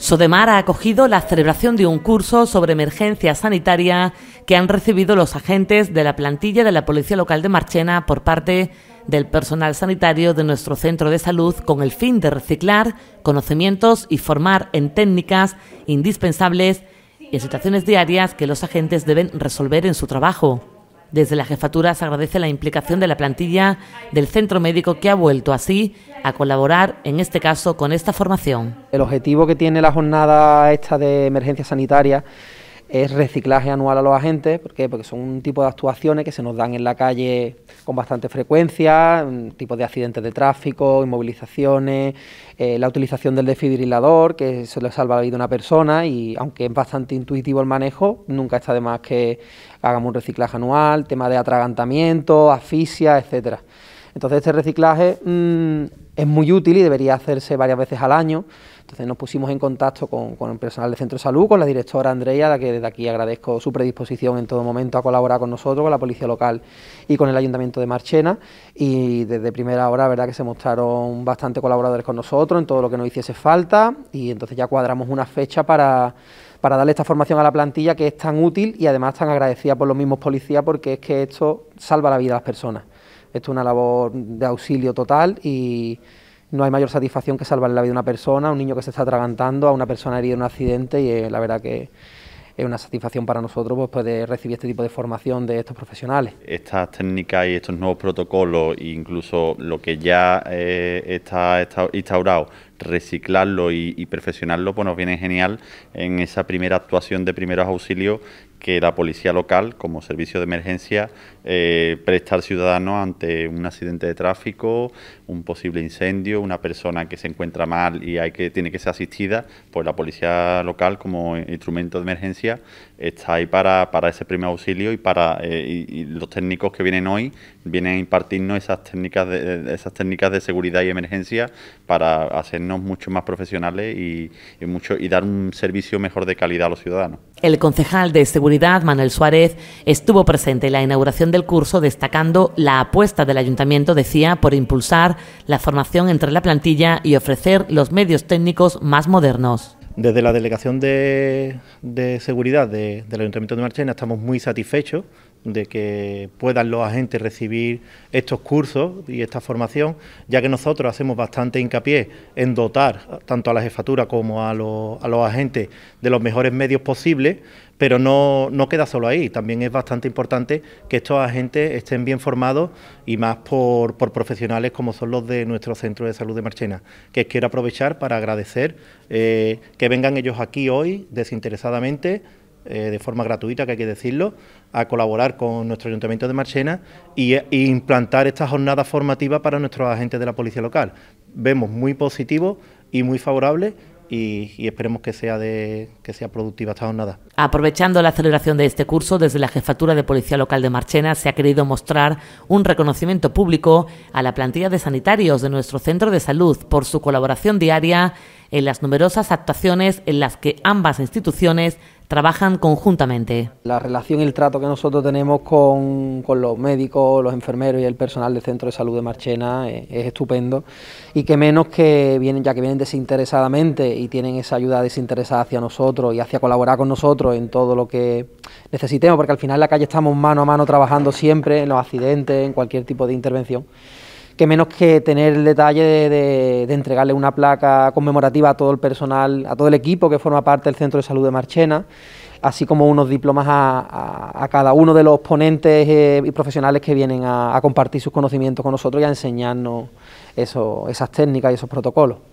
Sodemar ha acogido la celebración de un curso sobre emergencia sanitaria que han recibido los agentes de la plantilla de la Policía Local de Marchena por parte del personal sanitario de nuestro centro de salud con el fin de reciclar conocimientos y formar en técnicas indispensables y en situaciones diarias que los agentes deben resolver en su trabajo. Desde la jefatura se agradece la implicación de la plantilla del centro médico que ha vuelto así a colaborar, en este caso, con esta formación. El objetivo que tiene la jornada esta de emergencia sanitaria es reciclaje anual a los agentes, ¿por qué? porque son un tipo de actuaciones que se nos dan en la calle con bastante frecuencia, mm, tipo de accidentes de tráfico, inmovilizaciones, eh, la utilización del desfibrilador, que se le salva la vida a una persona y aunque es bastante intuitivo el manejo, nunca está de más que hagamos un reciclaje anual, tema de atragantamiento, asfixia, etcétera. Entonces este reciclaje mm, es muy útil y debería hacerse varias veces al año. Entonces nos pusimos en contacto con, el personal del Centro de Salud, con la directora Andrea, a la que desde aquí agradezco su predisposición en todo momento a colaborar con nosotros, con la Policía Local y con el Ayuntamiento de Marchena. Y desde primera hora, verdad que se mostraron bastante colaboradores con nosotros en todo lo que nos hiciese falta y entonces ya cuadramos una fecha para para darle esta formación a la plantilla que es tan útil y además tan agradecida por los mismos policías porque es que esto salva la vida a las personas. Esto es una labor de auxilio total y no hay mayor satisfacción que salvar la vida de una persona, un niño que se está atragantando, a una persona herida en un accidente y eh, la verdad que es una satisfacción para nosotros pues, poder recibir este tipo de formación de estos profesionales. Estas técnicas y estos nuevos protocolos, incluso lo que ya eh, está instaurado reciclarlo y, perfeccionarlo, pues nos viene genial en esa primera actuación de primeros auxilios que la policía local, como servicio de emergencia, eh, presta al ciudadano ante un accidente de tráfico, un posible incendio, una persona que se encuentra mal y hay que, tiene que ser asistida, pues la policía local, como instrumento de emergencia, está ahí para, ese primer auxilio y para eh, y, los técnicos que vienen hoy vienen a impartirnos esas técnicas de, esas técnicas de seguridad y emergencia para hacernos mucho más profesionales y, mucho, y dar un servicio mejor de calidad a los ciudadanos. El concejal de Seguridad, Manuel Suárez, estuvo presente en la inauguración del curso destacando la apuesta del ayuntamiento, decía, por impulsar la formación entre la plantilla y ofrecer los medios técnicos más modernos. Desde la Delegación de, Seguridad del Ayuntamiento de Marchena estamos muy satisfechos de que puedan los agentes recibir estos cursos y esta formación, ya que nosotros hacemos bastante hincapié en dotar tanto a la jefatura como a los, los agentes de los mejores medios posibles, pero no, queda solo ahí, también es bastante importante que estos agentes estén bien formados y más por, profesionales como son los de nuestro Centro de Salud de Marchena, que quiero aprovechar para agradecer eh, que vengan ellos aquí hoy desinteresadamente eh, de forma gratuita, que hay que decirlo, a colaborar con nuestro Ayuntamiento de Marchena eh, y, implantar esta jornada formativa para nuestros agentes de la policía local. Vemos muy positivo y muy favorable y, esperemos que sea que sea productiva esta jornada. Aprovechando la celebración de este curso, desde la Jefatura de Policía Local de Marchena se ha querido mostrar un reconocimiento público a la plantilla de sanitarios de nuestro centro de salud por su colaboración diaria en las numerosas actuaciones en las que ambas instituciones trabajan conjuntamente. La relación y el trato que nosotros tenemos con, los médicos, los enfermeros y el personal del Centro de Salud de Marchena eh, es, estupendo y que menos que vienen, ya que vienen desinteresadamente y tienen esa ayuda desinteresada hacia nosotros y hacia colaborar con nosotros en todo lo que necesitemos, porque al final en la calle estamos mano a mano trabajando siempre en los accidentes, en cualquier tipo de intervención que menos que tener el detalle de, entregarle una placa conmemorativa a todo el personal, a todo el equipo que forma parte del Centro de Salud de Marchena, así como unos diplomas a, cada uno de los ponentes eh, y profesionales que vienen a, compartir sus conocimientos con nosotros y a enseñarnos esas técnicas y esos protocolos.